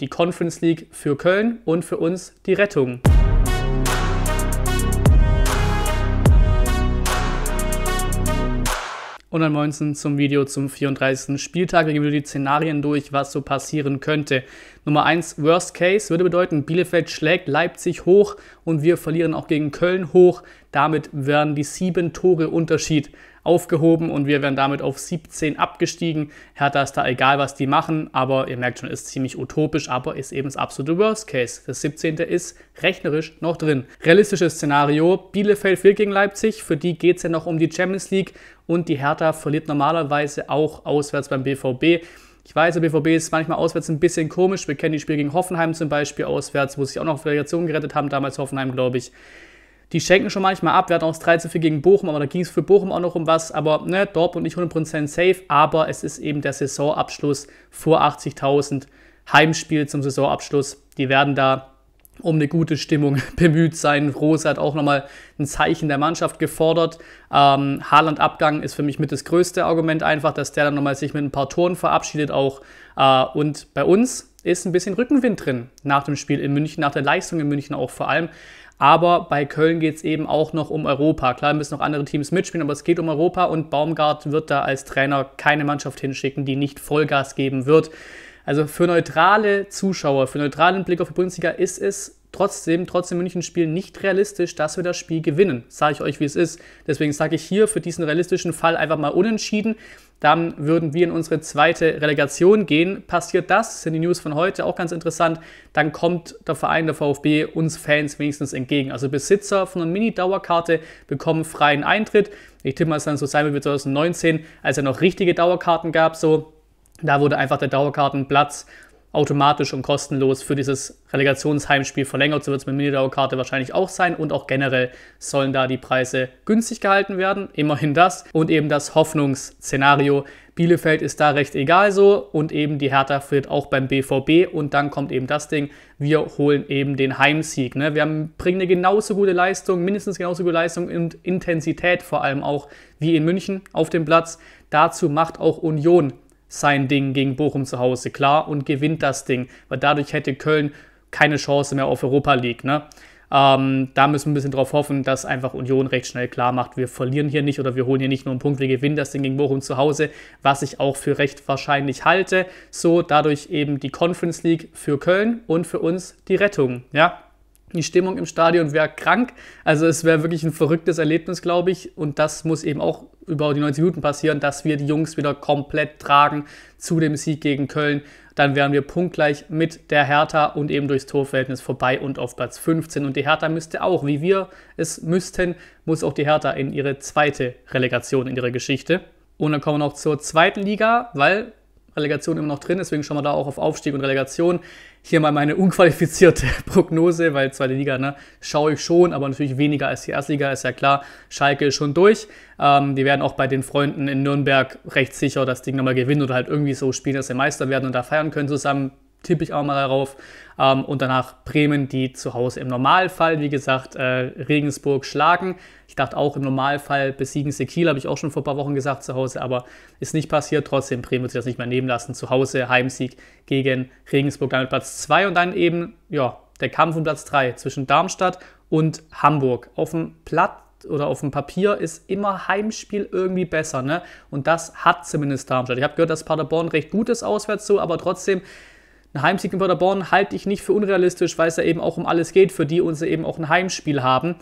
die Conference League für Köln und für uns die Rettung. Und dann 19 zum Video zum 34. Spieltag. Wir gehen wieder die Szenarien durch, was so passieren könnte. Nummer 1, Worst Case, würde bedeuten, Bielefeld schlägt Leipzig hoch und wir verlieren auch gegen Köln hoch. Damit wären die sieben Tore Unterschied aufgehoben und wir wären damit auf 17 abgestiegen. Hertha ist da egal, was die machen, aber ihr merkt schon, ist ziemlich utopisch, aber ist eben das absolute Worst Case. Das 17. ist rechnerisch noch drin. Realistisches Szenario, Bielefeld fehlt gegen Leipzig, für die geht es ja noch um die Champions League und die Hertha verliert normalerweise auch auswärts beim BVB. Ich weiß, der BVB ist manchmal auswärts ein bisschen komisch. Wir kennen die Spiele gegen Hoffenheim zum Beispiel auswärts, wo sie sich auch noch Variationen gerettet haben, damals Hoffenheim, glaube ich. Die schenken schon manchmal ab. Wir hatten auch das 3 zu 4 gegen Bochum, aber da ging es für Bochum auch noch um was. Aber ne, Dortmund nicht 100% safe, aber es ist eben der Saisonabschluss vor 80.000. Heimspiel zum Saisonabschluss. Die werden da um eine gute Stimmung bemüht sein. Rose hat auch nochmal ein Zeichen der Mannschaft gefordert. Ähm, Haaland Abgang ist für mich mit das größte Argument einfach, dass der dann nochmal sich mit ein paar Toren verabschiedet auch. Äh, und bei uns ist ein bisschen Rückenwind drin nach dem Spiel in München, nach der Leistung in München auch vor allem. Aber bei Köln geht es eben auch noch um Europa. Klar müssen noch andere Teams mitspielen, aber es geht um Europa und Baumgart wird da als Trainer keine Mannschaft hinschicken, die nicht Vollgas geben wird. Also für neutrale Zuschauer, für neutralen Blick auf die Bundesliga ist es trotzdem, trotz dem München-Spiel nicht realistisch, dass wir das Spiel gewinnen. sage ich euch, wie es ist. Deswegen sage ich hier für diesen realistischen Fall einfach mal unentschieden. Dann würden wir in unsere zweite Relegation gehen. Passiert das, sind die News von heute auch ganz interessant, dann kommt der Verein, der VfB, uns Fans wenigstens entgegen. Also Besitzer von einer Mini-Dauerkarte bekommen freien Eintritt. Ich tippe mal, es dann so sein wie 2019, als er noch richtige Dauerkarten gab, so da wurde einfach der Dauerkartenplatz automatisch und kostenlos für dieses Relegationsheimspiel verlängert. So wird es mit Mini-Dauerkarte wahrscheinlich auch sein. Und auch generell sollen da die Preise günstig gehalten werden. Immerhin das. Und eben das Hoffnungsszenario. Bielefeld ist da recht egal so. Und eben die Hertha führt auch beim BVB. Und dann kommt eben das Ding. Wir holen eben den Heimsieg. Ne? Wir haben, bringen eine genauso gute Leistung, mindestens genauso gute Leistung und Intensität vor allem auch wie in München auf dem Platz. Dazu macht auch Union sein Ding gegen Bochum zu Hause klar und gewinnt das Ding, weil dadurch hätte Köln keine Chance mehr auf Europa League. Ne? Ähm, da müssen wir ein bisschen drauf hoffen, dass einfach Union recht schnell klar macht, wir verlieren hier nicht oder wir holen hier nicht nur einen Punkt, wir gewinnen das Ding gegen Bochum zu Hause, was ich auch für recht wahrscheinlich halte. So dadurch eben die Conference League für Köln und für uns die Rettung. Ja, die Stimmung im Stadion wäre krank. Also es wäre wirklich ein verrücktes Erlebnis, glaube ich. Und das muss eben auch über die 90 Minuten passieren, dass wir die Jungs wieder komplett tragen zu dem Sieg gegen Köln. Dann wären wir punktgleich mit der Hertha und eben durchs Torverhältnis vorbei und auf Platz 15. Und die Hertha müsste auch, wie wir es müssten, muss auch die Hertha in ihre zweite Relegation in ihrer Geschichte. Und dann kommen wir noch zur zweiten Liga, weil Relegation immer noch drin, deswegen schauen wir da auch auf Aufstieg und Relegation hier mal meine unqualifizierte Prognose, weil zweite Liga ne, schaue ich schon, aber natürlich weniger als die Erstliga, ist ja klar. Schalke ist schon durch. Ähm, die werden auch bei den Freunden in Nürnberg recht sicher das Ding nochmal gewinnen oder halt irgendwie so spielen, dass sie Meister werden und da feiern können zusammen tippe ich auch mal darauf. Ähm, und danach Bremen, die zu Hause im Normalfall, wie gesagt, äh, Regensburg schlagen. Ich dachte auch im Normalfall besiegen sie Kiel, habe ich auch schon vor ein paar Wochen gesagt zu Hause, aber ist nicht passiert. Trotzdem, Bremen wird sich das nicht mehr nehmen lassen. Zu Hause Heimsieg gegen Regensburg, damit Platz 2 und dann eben, ja, der Kampf um Platz 3 zwischen Darmstadt und Hamburg. Auf dem Platz oder auf dem Papier ist immer Heimspiel irgendwie besser. Ne? Und das hat zumindest Darmstadt. Ich habe gehört, dass Paderborn recht gut ist auswärts so, aber trotzdem ein Heimsieg in Paderborn halte ich nicht für unrealistisch, weil es ja eben auch um alles geht, für die uns eben auch ein Heimspiel haben.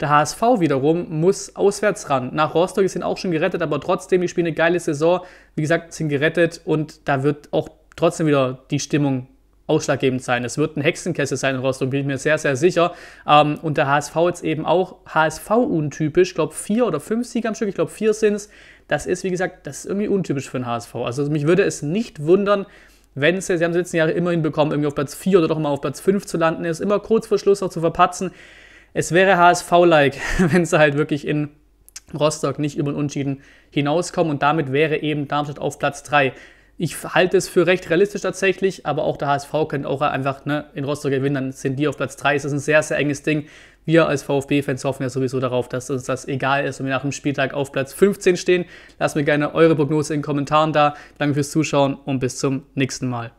Der HSV wiederum muss auswärts ran. Nach Rostock sind auch schon gerettet, aber trotzdem, die spielen eine geile Saison. Wie gesagt, sind gerettet und da wird auch trotzdem wieder die Stimmung ausschlaggebend sein. Es wird ein Hexenkessel sein in Rostock, bin ich mir sehr, sehr sicher. Ähm, und der HSV jetzt eben auch HSV-untypisch. Ich glaube, vier oder fünf Siege am Stück, ich glaube, vier sind es. Das ist, wie gesagt, das ist irgendwie untypisch für den HSV. Also mich würde es nicht wundern, wenn sie, ja, sie haben es letzten Jahre immerhin bekommen, irgendwie auf Platz 4 oder doch mal auf Platz 5 zu landen, ist immer kurz vor Schluss noch zu verpatzen. Es wäre HSV-like, wenn sie halt wirklich in Rostock nicht über den Unschieden hinauskommen und damit wäre eben Darmstadt auf Platz 3. Ich halte es für recht realistisch tatsächlich, aber auch der HSV könnte auch einfach ne, in Rostock gewinnen, dann sind die auf Platz 3. Es ist ein sehr, sehr enges Ding. Wir als VfB-Fans hoffen ja sowieso darauf, dass uns das egal ist und wir nach dem Spieltag auf Platz 15 stehen. Lasst mir gerne eure Prognose in den Kommentaren da. Danke fürs Zuschauen und bis zum nächsten Mal.